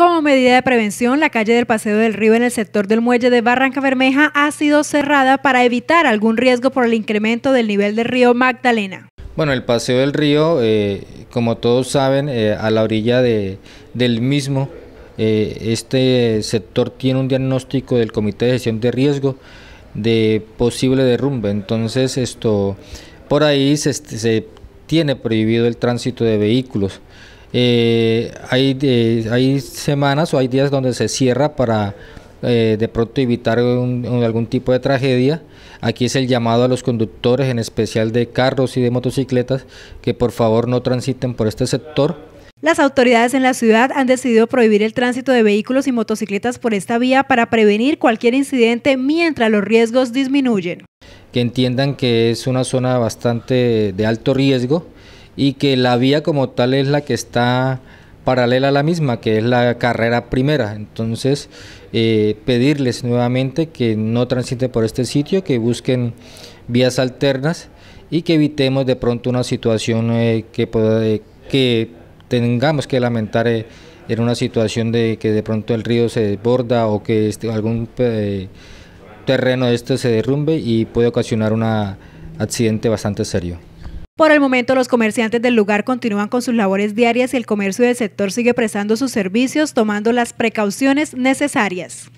Como medida de prevención, la calle del Paseo del Río en el sector del muelle de Barranca Bermeja ha sido cerrada para evitar algún riesgo por el incremento del nivel del río Magdalena. Bueno, el Paseo del Río, eh, como todos saben, eh, a la orilla de, del mismo, eh, este sector tiene un diagnóstico del Comité de Gestión de Riesgo de posible derrumbe. Entonces, esto por ahí se, se tiene prohibido el tránsito de vehículos. Eh, hay, eh, hay semanas o hay días donde se cierra para eh, de pronto evitar algún tipo de tragedia. Aquí es el llamado a los conductores, en especial de carros y de motocicletas, que por favor no transiten por este sector. Las autoridades en la ciudad han decidido prohibir el tránsito de vehículos y motocicletas por esta vía para prevenir cualquier incidente mientras los riesgos disminuyen. Que entiendan que es una zona bastante de alto riesgo, y que la vía como tal es la que está paralela a la misma, que es la carrera primera. Entonces, eh, pedirles nuevamente que no transiten por este sitio, que busquen vías alternas y que evitemos de pronto una situación eh, que, eh, que tengamos que lamentar en una situación de que de pronto el río se desborda o que este, algún terreno este se derrumbe y puede ocasionar un accidente bastante serio. Por el momento, los comerciantes del lugar continúan con sus labores diarias y el comercio del sector sigue prestando sus servicios tomando las precauciones necesarias.